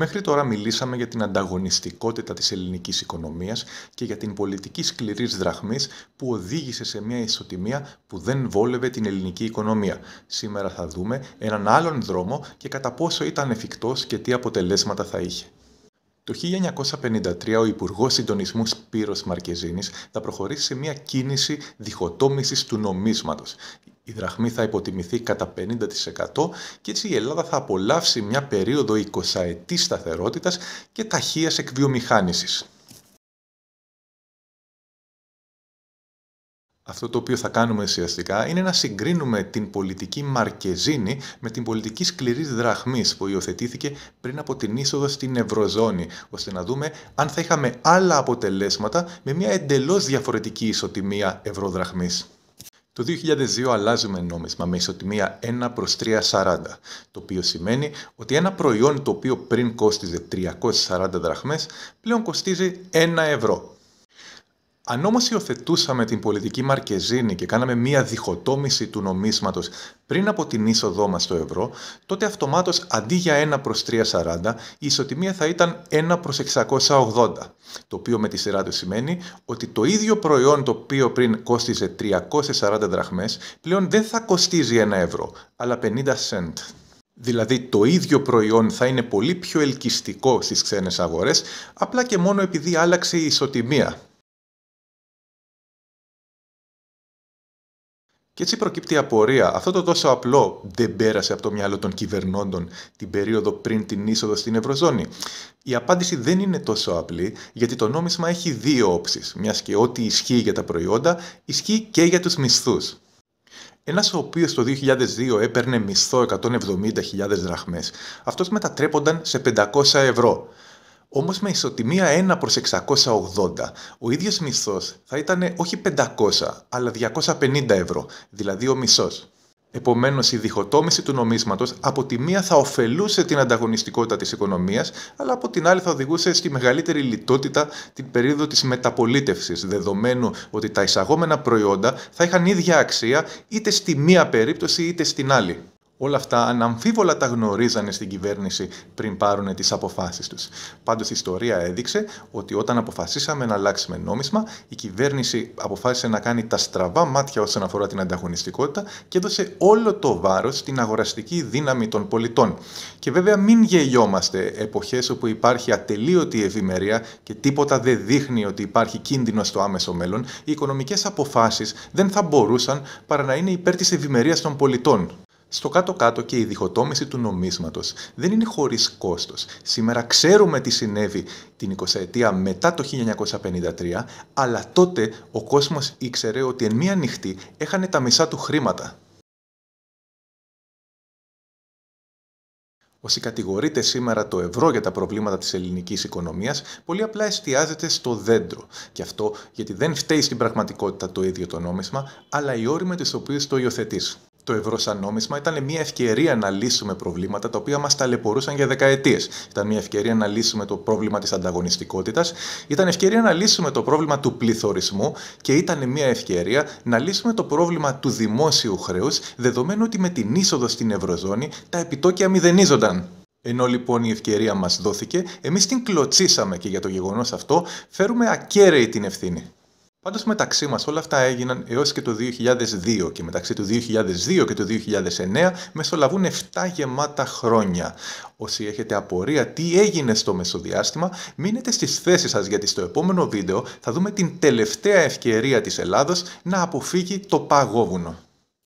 Μέχρι τώρα μιλήσαμε για την ανταγωνιστικότητα της ελληνικής οικονομίας και για την πολιτική σκληρής δραχμής που οδήγησε σε μια ισοτιμία που δεν βόλευε την ελληνική οικονομία. Σήμερα θα δούμε έναν άλλον δρόμο και κατά πόσο ήταν εφικτός και τι αποτελέσματα θα είχε. Το 1953 ο Υπουργός Συντονισμού Σπύρος Μαρκεζίνης θα προχωρήσει σε μια κίνηση διχοτόμησης του νομίσματος η δραχμή θα υποτιμηθεί κατά 50% και έτσι η Ελλάδα θα απολαύσει μια περίοδο 20 ετή σταθερότητας και ταχείας εκβιομηχάνησης. Αυτό το οποίο θα κάνουμε ουσιαστικά είναι να συγκρίνουμε την πολιτική Μαρκεζίνη με την πολιτική σκληρή δραχμής που υιοθετήθηκε πριν από την είσοδο στην Ευρωζώνη, ώστε να δούμε αν θα είχαμε άλλα αποτελέσματα με μια εντελώς διαφορετική ισοτιμία ευρωδραχμής. Το 2002 αλλάζουμε νόμισμα με ισοτιμία 1 προς 3,40, το οποίο σημαίνει ότι ένα προϊόν το οποίο πριν κόστιζε 340 δραχμές πλέον κοστίζει 1 ευρώ. Αν όμως υιοθετούσαμε την πολιτική Μαρκεζίνη και κάναμε μία διχοτόμηση του νομίσματος πριν από την είσοδό μας στο ευρώ, τότε αυτομάτως αντί για 1 προς 3,40 η ισοτιμία θα ήταν 1 προς 680, το οποίο με τη σειρά του σημαίνει ότι το ίδιο προϊόν το οποίο πριν κόστιζε 340 δραχμές πλέον δεν θα κοστίζει 1 ευρώ, αλλά 50 cent. Δηλαδή το ίδιο προϊόν θα είναι πολύ πιο ελκυστικό στις ξένες αγορές, απλά και μόνο επειδή άλλαξε η ισοτιμία Και έτσι προκύπτει η απορία. Αυτό το τόσο απλό δεν πέρασε από το μυαλό των κυβερνώντων την περίοδο πριν την είσοδο στην Ευρωζώνη. Η απάντηση δεν είναι τόσο απλή, γιατί το νόμισμα έχει δύο όψεις, μιας και ό,τι ισχύει για τα προϊόντα ισχύει και για τους μισθούς. Ένας ο οποίος το 2002 έπαιρνε μισθό 170.000 δραχμές, αυτός μετατρέπονταν σε 500 ευρώ. Όμως με ισοτιμία 1 προ 680, ο ίδιος μισθός θα ήταν όχι 500, αλλά 250 ευρώ, δηλαδή ο μισός. Επομένως, η διχοτόμηση του νομίσματος από τη μία θα ωφελούσε την ανταγωνιστικότητα της οικονομίας, αλλά από την άλλη θα οδηγούσε στη μεγαλύτερη λιτότητα την περίοδο της μεταπολίτευσης, δεδομένου ότι τα εισαγόμενα προϊόντα θα είχαν ίδια αξία είτε στη μία περίπτωση είτε στην άλλη. Όλα αυτά αναμφίβολα τα γνωρίζανε στην κυβέρνηση πριν πάρουν τις αποφάσεις τους. Πάντως η ιστορία έδειξε ότι όταν αποφασίσαμε να αλλάξουμε νόμισμα, η κυβέρνηση αποφάσισε να κάνει τα στραβά μάτια όσον αφορά την ανταγωνιστικότητα και έδωσε όλο το βάρος στην αγοραστική δύναμη των πολιτών. Και βέβαια μην γελιόμαστε εποχές όπου υπάρχει ατελείωτη ευημερία και τίποτα δεν δείχνει ότι υπάρχει κίνδυνο στο άμεσο μέλλον, οι οικονομικές αποφάσεις δεν θα μπορούσαν παρά να είναι υπέρ της ευημερίας των πολιτών. Στο κάτω-κάτω και η διχοτόμηση του νομίσματος δεν είναι χωρίς κόστος. Σήμερα ξέρουμε τι συνέβη την 20 ετία μετά το 1953, αλλά τότε ο κόσμος ήξερε ότι εν μία νυχτή έχανε τα μισά του χρήματα. Όσοι κατηγορείτε σήμερα το ευρώ για τα προβλήματα της ελληνικής οικονομίας, πολύ απλά εστιάζεται στο δέντρο. Και αυτό γιατί δεν φταίει στην πραγματικότητα το ίδιο το νόμισμα, αλλά οι όροι με τις οποίες το υιοθετείς το ευρώ σαν νόμισμα ήταν μια ευκαιρία να λύσουμε προβλήματα τα οποία μας ταλαιπωρούσαν για δεκαετίες. Ήταν μια ευκαιρία να λύσουμε το πρόβλημα της ανταγωνιστικότητας, ήταν ευκαιρία να λύσουμε το πρόβλημα του πληθωρισμού και ήταν μια ευκαιρία να λύσουμε το πρόβλημα του δημόσιου χρέους, δεδομένου ότι με την είσοδο στην Ευρωζώνη τα επιτόκια μηδενίζονταν. Ενώ λοιπόν η ευκαιρία μας δόθηκε, εμείς την κλωτσίσαμε και για το γεγονός αυτό φέρουμε ακέραιη την ευθύνη. Πάντως μεταξύ μας όλα αυτά έγιναν έως και το 2002 και μεταξύ του 2002 και του 2009 μεσολαβούν 7 γεμάτα χρόνια. Όσοι έχετε απορία τι έγινε στο μεσοδιάστημα, μείνετε στις θέσεις σας γιατί στο επόμενο βίντεο θα δούμε την τελευταία ευκαιρία της Ελλάδος να αποφύγει το παγόβουνο.